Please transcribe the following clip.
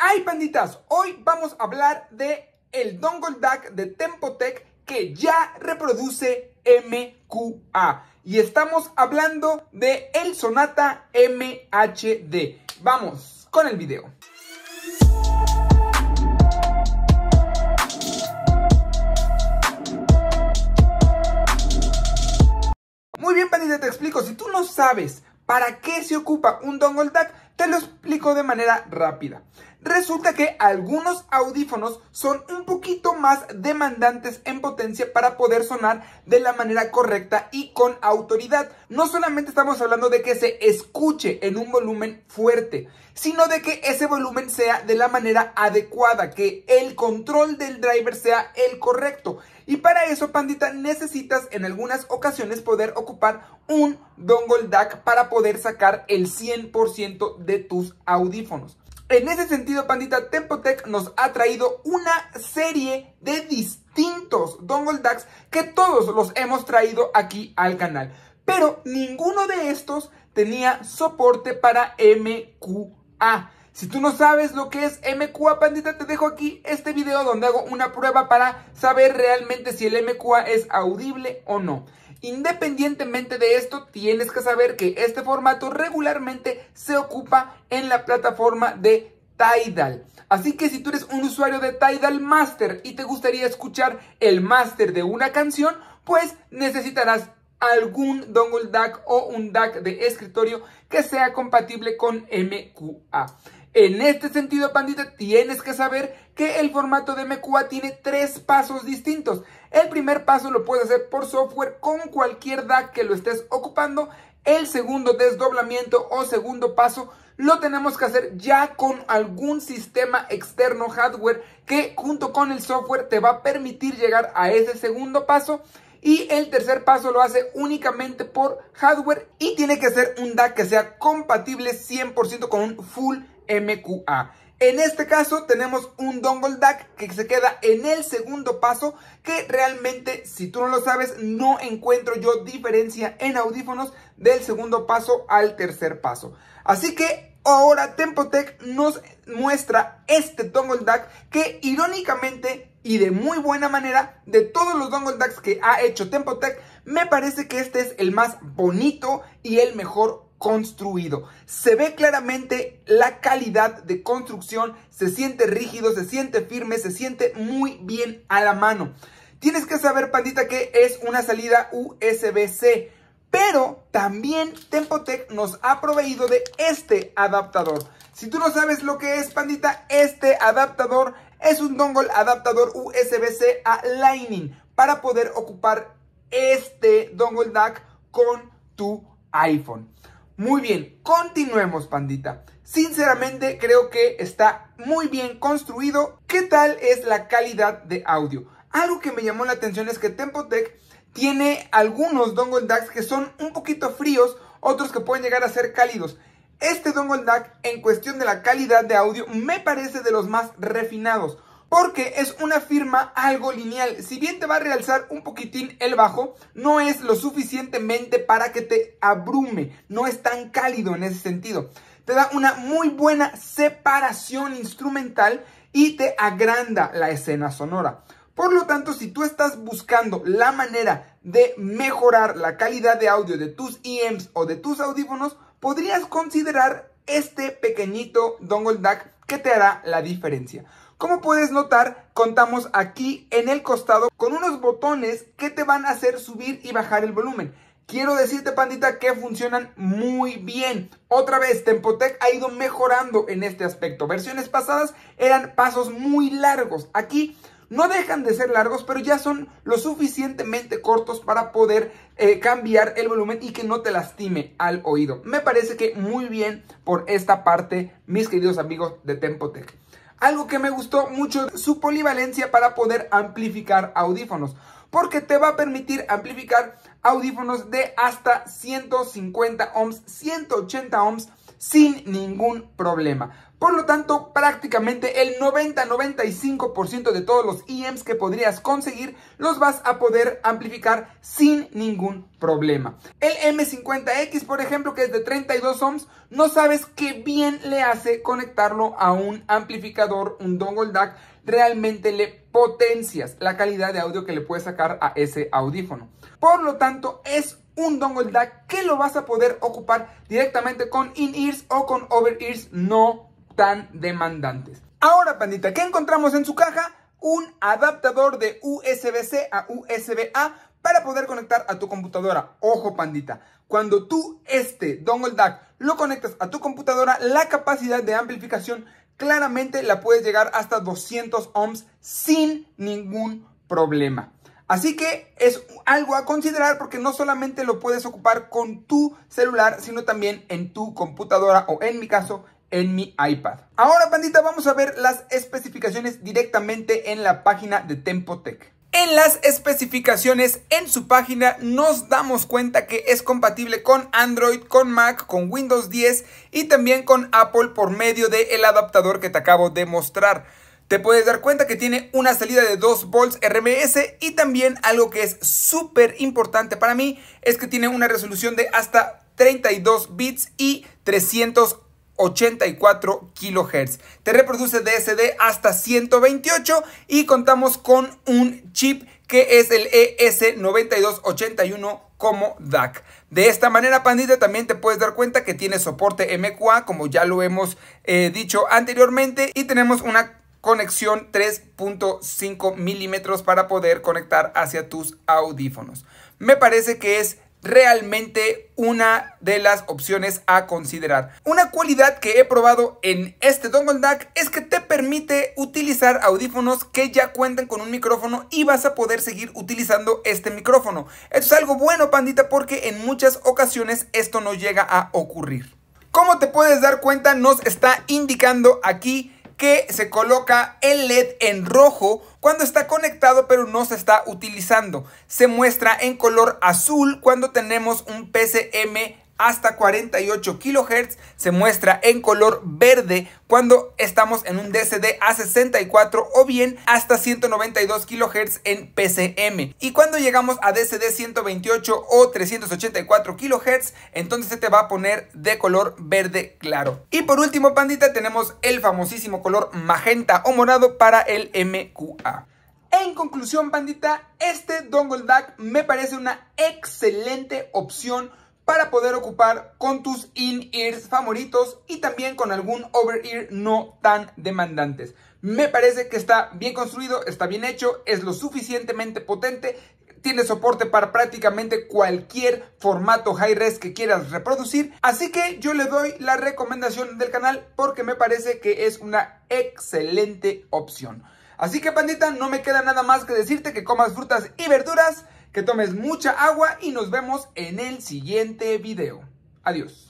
¡Ay, panditas? Hoy vamos a hablar de el dongle DAC de Tempotec que ya reproduce MQA. Y estamos hablando de el Sonata MHD. Vamos con el video. Muy bien, pandita, te explico. Si tú no sabes para qué se ocupa un dongle DAC, te lo explico de manera rápida. Resulta que algunos audífonos son un poquito más demandantes en potencia para poder sonar de la manera correcta y con autoridad. No solamente estamos hablando de que se escuche en un volumen fuerte, sino de que ese volumen sea de la manera adecuada, que el control del driver sea el correcto. Y para eso, pandita, necesitas en algunas ocasiones poder ocupar un dongle DAC para poder sacar el 100% de tus audífonos. En ese sentido, pandita, Tempotec nos ha traído una serie de distintos dongle DAX que todos los hemos traído aquí al canal. Pero ninguno de estos tenía soporte para MQA. Si tú no sabes lo que es MQA, pandita, te dejo aquí este video donde hago una prueba para saber realmente si el MQA es audible o no. Independientemente de esto, tienes que saber que este formato regularmente se ocupa en la plataforma de Tidal. Así que si tú eres un usuario de Tidal Master y te gustaría escuchar el master de una canción, pues necesitarás algún dongle DAC o un DAC de escritorio que sea compatible con MQA. En este sentido, pandita, tienes que saber que el formato de MQA tiene tres pasos distintos. El primer paso lo puedes hacer por software con cualquier DAC que lo estés ocupando. El segundo desdoblamiento o segundo paso lo tenemos que hacer ya con algún sistema externo hardware que junto con el software te va a permitir llegar a ese segundo paso. Y el tercer paso lo hace únicamente por hardware y tiene que ser un DAC que sea compatible 100% con un full MQA. En este caso tenemos un Dongle DAC que se queda en el segundo paso que realmente si tú no lo sabes no encuentro yo diferencia en audífonos del segundo paso al tercer paso. Así que ahora Tempotec nos muestra este Dongle DAC que irónicamente y de muy buena manera de todos los Dongle Ducks que ha hecho Tempotec me parece que este es el más bonito y el mejor construido. Se ve claramente la calidad de construcción, se siente rígido, se siente firme, se siente muy bien a la mano. Tienes que saber, pandita, que es una salida USB-C, pero también Tempotec nos ha proveído de este adaptador. Si tú no sabes lo que es, pandita, este adaptador es un dongle adaptador USB-C a Lightning para poder ocupar este dongle DAC con tu iPhone. Muy bien, continuemos, pandita. Sinceramente creo que está muy bien construido. ¿Qué tal es la calidad de audio? Algo que me llamó la atención es que Tempotech tiene algunos dongle DACs que son un poquito fríos, otros que pueden llegar a ser cálidos. Este dongle DAC en cuestión de la calidad de audio me parece de los más refinados porque es una firma algo lineal. Si bien te va a realzar un poquitín el bajo, no es lo suficientemente para que te abrume, no es tan cálido en ese sentido. Te da una muy buena separación instrumental y te agranda la escena sonora. Por lo tanto, si tú estás buscando la manera de mejorar la calidad de audio de tus EMs o de tus audífonos, podrías considerar este pequeñito dongle DAC que te hará la diferencia. Como puedes notar, contamos aquí en el costado con unos botones que te van a hacer subir y bajar el volumen. Quiero decirte, pandita, que funcionan muy bien. Otra vez, Tempotec ha ido mejorando en este aspecto. Versiones pasadas eran pasos muy largos. Aquí no dejan de ser largos, pero ya son lo suficientemente cortos para poder eh, cambiar el volumen y que no te lastime al oído. Me parece que muy bien por esta parte, mis queridos amigos de Tempotec. Algo que me gustó mucho su polivalencia para poder amplificar audífonos porque te va a permitir amplificar audífonos de hasta 150 ohms, 180 ohms sin ningún problema. Por lo tanto, prácticamente el 90-95% de todos los EMs que podrías conseguir los vas a poder amplificar sin ningún problema. El M50X, por ejemplo, que es de 32 ohms, no sabes qué bien le hace conectarlo a un amplificador, un dongle DAC, realmente le potencias la calidad de audio que le puedes sacar a ese audífono. Por lo tanto, es un dongle DAC que lo vas a poder ocupar directamente con in-ears o con over-ears no tan demandantes. Ahora, pandita, ¿qué encontramos en su caja? Un adaptador de USB-C a USB-A para poder conectar a tu computadora. Ojo, pandita, cuando tú este dongle DAC lo conectas a tu computadora, la capacidad de amplificación claramente la puedes llegar hasta 200 ohms sin ningún problema. Así que es algo a considerar porque no solamente lo puedes ocupar con tu celular, sino también en tu computadora o en mi caso en mi iPad. Ahora, bandita, vamos a ver las especificaciones directamente en la página de Tempotech. En las especificaciones en su página nos damos cuenta que es compatible con Android, con Mac, con Windows 10 y también con Apple por medio del el adaptador que te acabo de mostrar. Te puedes dar cuenta que tiene una salida de 2 volts RMS y también algo que es súper importante para mí es que tiene una resolución de hasta 32 bits y 384 kHz. Te reproduce DSD hasta 128 y contamos con un chip que es el ES9281 como DAC. De esta manera, pandita, también te puedes dar cuenta que tiene soporte MQA, como ya lo hemos eh, dicho anteriormente, y tenemos una conexión 3.5 milímetros para poder conectar hacia tus audífonos. Me parece que es realmente una de las opciones a considerar. Una cualidad que he probado en este dongle DAC es que te permite utilizar audífonos que ya cuentan con un micrófono y vas a poder seguir utilizando este micrófono. Esto es algo bueno, pandita, porque en muchas ocasiones esto no llega a ocurrir. Como te puedes dar cuenta, nos está indicando aquí que se coloca el LED en rojo cuando está conectado pero no se está utilizando. Se muestra en color azul cuando tenemos un PCM hasta 48 kHz se muestra en color verde cuando estamos en un DCD a 64 o bien hasta 192 kHz en PCM. Y cuando llegamos a DCD 128 o 384 kHz, entonces se te va a poner de color verde claro. Y por último, pandita, tenemos el famosísimo color magenta o morado para el MQA. En conclusión, pandita, este dongle DAC me parece una excelente opción para poder ocupar con tus in-ears favoritos y también con algún over-ear no tan demandantes. Me parece que está bien construido, está bien hecho, es lo suficientemente potente, tiene soporte para prácticamente cualquier formato high-res que quieras reproducir, así que yo le doy la recomendación del canal porque me parece que es una excelente opción. Así que pandita, no me queda nada más que decirte que comas frutas y verduras, que tomes mucha agua y nos vemos en el siguiente video. Adiós.